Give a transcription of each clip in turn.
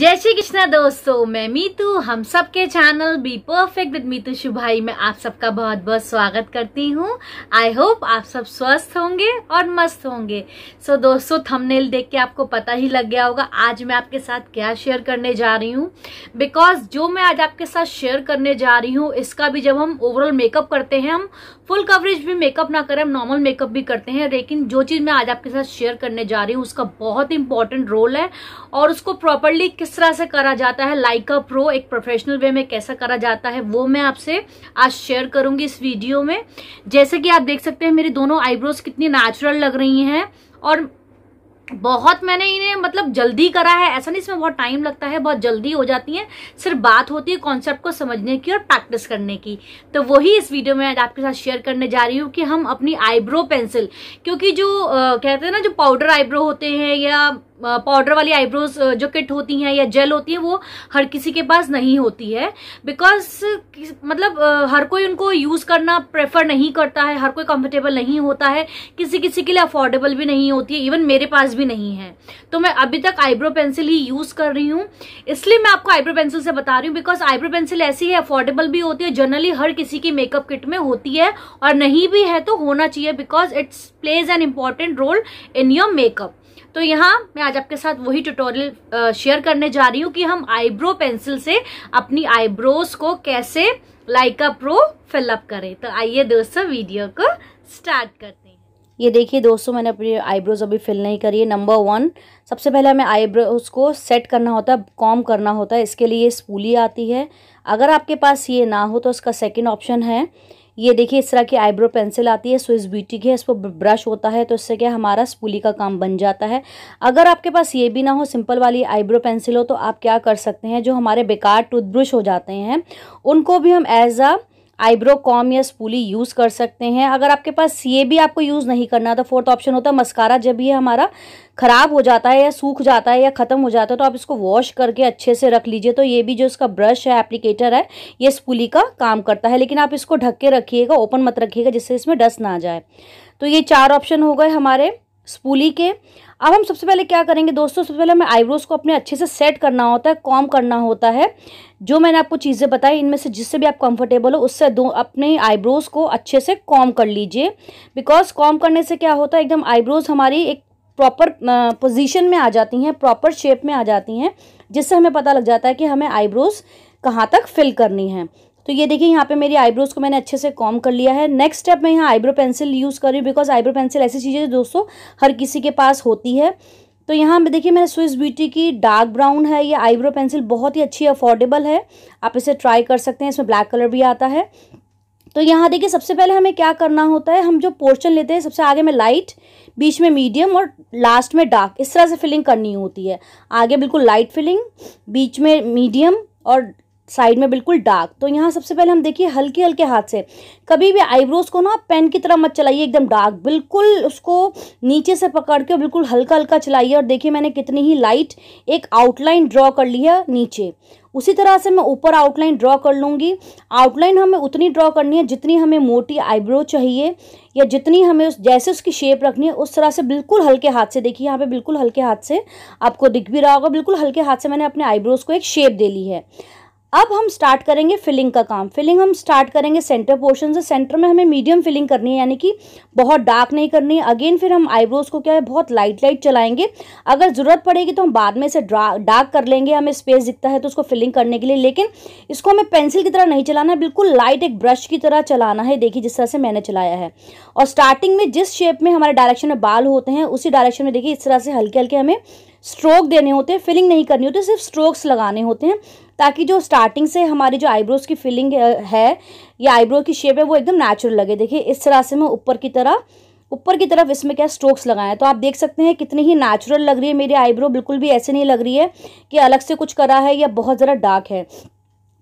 जय श्री कृष्णा दोस्तों मैं मीतू हम सबके channel be perfect with Meetu शुभाई में आप सबका बहुत बहुत स्वागत करती हूँ आई होप आप सब स्वस्थ होंगे और मस्त होंगे सो so, दोस्तों थंबनेल देख के आपको पता ही लग गया होगा आज मैं आपके साथ क्या शेयर करने जा रही हूँ बिकॉज जो मैं आज आपके साथ शेयर करने जा रही हूँ इसका भी जब हम ओवरऑल मेकअप करते हैं हम फुल कवरेज भी मेकअप ना करें हम नॉर्मल मेकअप भी करते हैं लेकिन जो चीज़ मैं आज आपके साथ शेयर करने जा रही हूँ उसका बहुत इंपॉर्टेंट रोल है और उसको प्रॉपरली किस किस तरह से करा जाता है लाइक अ प्रो एक प्रोफेशनल वे में कैसा करा जाता है वो मैं आपसे आज शेयर करूंगी इस वीडियो में जैसे कि आप देख सकते हैं मेरी दोनों आईब्रोज कितनी नेचुरल लग रही हैं और बहुत मैंने इन्हें मतलब जल्दी करा है ऐसा नहीं इसमें बहुत टाइम लगता है बहुत जल्दी हो जाती है सिर्फ बात होती है कॉन्सेप्ट को समझने की और प्रैक्टिस करने की तो वही इस वीडियो में आज आपके साथ शेयर करने जा रही हूँ कि हम अपनी आईब्रो पेंसिल क्योंकि जो आ, कहते हैं ना जो पाउडर आईब्रो होते हैं या पाउडर वाली आईब्रोज जो किट होती हैं या जेल होती है वो हर किसी के पास नहीं होती है बिकॉज मतलब हर कोई उनको यूज़ करना प्रेफर नहीं करता है हर कोई कंफर्टेबल नहीं होता है किसी किसी के लिए अफोर्डेबल भी नहीं होती है इवन मेरे पास भी नहीं है तो मैं अभी तक आईब्रो पेंसिल ही यूज़ कर रही हूँ इसलिए मैं आपको आईब्रो पेंसिल से बता रही हूँ बिकॉज आईब्रो पेंसिल ऐसी है अफोर्डेबल भी होती है जनरली हर किसी की मेकअप किट में होती है और नहीं भी है तो होना चाहिए because it's plays an important role in your makeup तो यहाँ मैं आज आपके साथ वही ट्यूटोरियल शेयर करने जा रही हूँ कि हम आईब्रो पेंसिल से अपनी आईब्रोज को कैसे लाइका प्रो फिलअप करें तो आइए दोस्तों वीडियो को स्टार्ट करते हैं ये देखिए दोस्तों मैंने अपनी आईब्रोज अभी फिल नहीं करी है नंबर वन सबसे पहले हमें आईब्रोज को सेट करना होता है कॉम करना होता है इसके लिए स्पूली आती है अगर आपके पास ये ना हो तो उसका सेकेंड ऑप्शन है ये देखिए इस तरह की आईब्रो पेंसिल आती है स्विस ब्यूटी की है इस पर ब्रश होता है तो इससे क्या हमारा स्पूली का काम बन जाता है अगर आपके पास ये भी ना हो सिंपल वाली आईब्रो पेंसिल हो तो आप क्या कर सकते हैं जो हमारे बेकार टूथब्रश हो जाते हैं उनको भी हम एज अ आईब्रो कॉम या स्पूली यूज़ कर सकते हैं अगर आपके पास ये भी आपको यूज़ नहीं करना तो फोर्थ ऑप्शन होता है मस्कारा जब ये हमारा ख़राब हो जाता है या सूख जाता है या ख़त्म हो जाता है तो आप इसको वॉश करके अच्छे से रख लीजिए तो ये भी जो इसका ब्रश है एप्लीकेटर है ये स्पूली का काम करता है लेकिन आप इसको ढक के रखिएगा ओपन मत रखिएगा जिससे इसमें डस्ट ना आ जाए तो ये चार ऑप्शन हो गए हमारे स्पूली के अब हम सबसे पहले क्या करेंगे दोस्तों सबसे पहले हमें आईब्रोज़ को अपने अच्छे से सेट करना होता है कॉम करना होता है जो मैंने आपको चीज़ें बताई इनमें से जिससे भी आप कंफर्टेबल हो उससे दो अपने आईब्रोज़ को अच्छे से कॉम कर लीजिए बिकॉज कॉम करने से क्या होता है एकदम आईब्रोज़ हमारी एक प्रॉपर पोजिशन में आ जाती हैं प्रॉपर शेप में आ जाती हैं जिससे हमें पता लग जाता है कि हमें आईब्रोज़ कहाँ तक फिल करनी है तो ये देखिए यहाँ पे मेरी आईब्रोज़ को मैंने अच्छे से कॉम कर लिया है नेक्स्ट स्टेप मैं यहाँ आईब्रो पेंसिल यूज़ कर रही हूँ बिकॉज आईब्रो पेंसिल ऐसी चीज़ है दोस्तों हर किसी के पास होती है तो यहाँ देखिए मैंने स्विस ब्यूटी की डार्क ब्राउन है ये आईब्रो पेंसिल बहुत ही अच्छी अफोर्डेबल है आप इसे ट्राई कर सकते हैं इसमें ब्लैक कलर भी आता है तो यहाँ देखिए सबसे पहले हमें क्या करना होता है हम जो पोर्शन लेते हैं सबसे आगे में लाइट बीच में मीडियम और लास्ट में डार्क इस तरह से फिलिंग करनी होती है आगे बिल्कुल लाइट फिलिंग बीच में मीडियम और साइड में बिल्कुल डार्क तो यहाँ सबसे पहले हम देखिए हल्के हल्के हाथ से कभी भी आईब्रोज को ना पेन की तरह मत चलाइए एकदम डार्क बिल्कुल उसको नीचे से पकड़ के बिल्कुल हल्का हल्का चलाइए और देखिए मैंने कितनी ही लाइट एक आउटलाइन ड्रॉ कर ली है नीचे उसी तरह से मैं ऊपर आउटलाइन ड्रॉ कर लूँगी आउटलाइन हमें उतनी ड्रॉ करनी है जितनी हमें मोटी आईब्रो चाहिए या जितनी हमें उस जैसे उसकी शेप रखनी है उस तरह से बिल्कुल हल्के हाथ से देखिए यहाँ पे बिल्कुल हल्के हाथ से आपको दिख भी रहा होगा बिल्कुल हल्के हाथ से मैंने अपने आईब्रोज़ को एक शेप दे ली है अब हम स्टार्ट करेंगे फिलिंग का काम फिलिंग हम स्टार्ट करेंगे सेंटर पोर्शन से सेंटर में हमें मीडियम फिलिंग करनी है यानी कि बहुत डार्क नहीं करनी है अगेन फिर हम आईब्रोज को क्या है बहुत लाइट लाइट चलाएंगे अगर ज़रूरत पड़ेगी तो हम बाद में इसे डार्क कर लेंगे हमें स्पेस दिखता है तो उसको फिलिंग करने के लिए लेकिन इसको हमें पेंसिल की तरह नहीं चलाना है बिल्कुल लाइट एक ब्रश की तरह चलाना है देखिए जिस तरह से मैंने चलाया है और स्टार्टिंग में जिस शेप में हमारे डायरेक्शन में बाल होते हैं उसी डायरेक्शन में देखिए इस तरह से हल्के हल्के हमें स्ट्रोक देने होते हैं फिलिंग नहीं करनी होती सिर्फ स्ट्रोक्स लगाने होते हैं ताकि जो स्टार्टिंग से हमारी जो आईब्रोज की फिलिंग है या आईब्रो की शेप है वो एकदम नेचुरल लगे देखिए इस तरह से मैं ऊपर की तरह ऊपर की तरफ इसमें क्या स्ट्रोक्स लगाए तो आप देख सकते हैं कितनी ही नेचुरल लग रही है मेरी आईब्रो बिल्कुल भी ऐसे नहीं लग रही है कि अलग से कुछ करा है या बहुत ज़रा डार्क है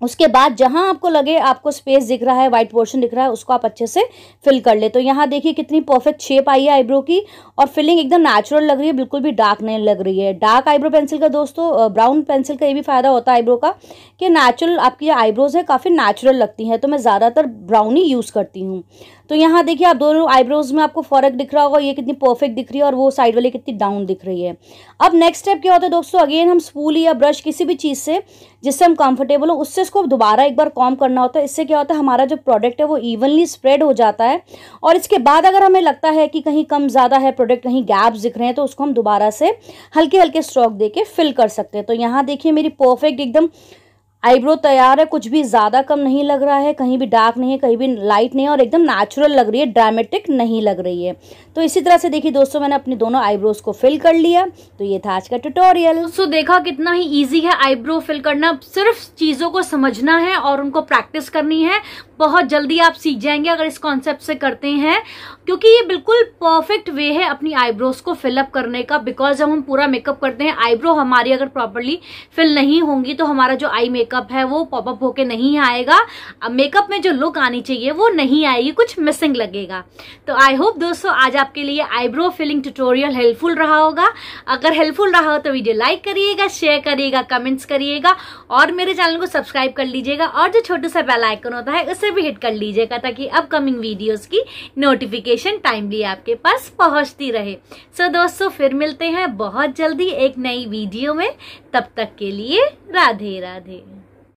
उसके बाद जहाँ आपको लगे आपको स्पेस दिख रहा है वाइट पोर्शन दिख रहा है उसको आप अच्छे से फिल कर ले तो यहाँ देखिए कितनी परफेक्ट शेप आई है आईब्रो की और फिलिंग एकदम नेचुरल लग रही है बिल्कुल भी डार्क नहीं लग रही है डार्क आईब्रो पेंसिल का दोस्तों ब्राउन पेंसिल का ये भी फ़ायदा होता है आईब्रो का कि नेचुरल आपकी आईब्रोज़ है काफ़ी नेचुरल लगती हैं तो मैं ज़्यादातर ब्राउन ही यूज़ करती हूँ तो यहाँ देखिए आप दोनों आईब्रोज में आपको फर्क दिख रहा होगा ये कितनी परफेक्ट दिख रही है और वो साइड वाली कितनी डाउन दिख रही है अब नेक्स्ट स्टेप क्या होता है दोस्तों अगेन हम स्पूल या ब्रश किसी भी चीज़ से जिससे हम कंफर्टेबल हो उससे इसको दोबारा एक बार कॉम करना होता है इससे क्या होता है हमारा जो प्रोडक्ट है वो इवनली स्प्रेड हो जाता है और इसके बाद अगर हमें लगता है कि कहीं कम ज़्यादा है प्रोडक्ट कहीं गैप्स दिख रहे हैं तो उसको हम दोबारा से हल्के हल्के स्ट्रोक दे के फिल कर सकते हैं तो यहाँ देखिए मेरी परफेक्ट एकदम आईब्रो तैयार है कुछ भी ज़्यादा कम नहीं लग रहा है कहीं भी डार्क नहीं है कहीं भी लाइट नहीं है और एकदम नेचुरल लग रही है ड्रामेटिक नहीं लग रही है तो इसी तरह से देखिए दोस्तों मैंने अपने दोनों आईब्रोज को फिल कर लिया तो ये था आज का ट्यूटोरियल सो देखा कितना ही ईजी है आईब्रो फिल करना सिर्फ चीज़ों को समझना है और उनको प्रैक्टिस करनी है बहुत जल्दी आप सीख जाएंगे अगर इस कॉन्सेप्ट से करते हैं क्योंकि ये बिल्कुल परफेक्ट वे है अपनी आईब्रोज को फिलअप करने का बिकॉज जब हम पूरा मेकअप करते हैं आईब्रो हमारी अगर प्रॉपरली फिल नहीं होंगी तो हमारा जो आई मेकअप मेकअप है वो पॉपअप होके नहीं आएगा अब मेकअप में जो लुक आनी चाहिए वो नहीं आएगी कुछ मिसिंग लगेगा तो आई होप दोस्तों आज आपके लिए आईब्रो फिलिंग ट्यूटोरियल हेल्पफुल रहा होगा अगर हेल्पफुल रहा हो तो वीडियो लाइक करिएगा शेयर करिएगा कमेंट्स करिएगा और मेरे चैनल को सब्सक्राइब कर लीजिएगा और जो छोटा सा बेल आइकन होता है उसे भी हिट कर लीजिएगा ताकि अपकमिंग वीडियोज़ की नोटिफिकेशन टाइमली आपके पास पहुंचती रहे सो so, दोस्तों फिर मिलते हैं बहुत जल्दी एक नई वीडियो में तब तक के लिए राधे राधे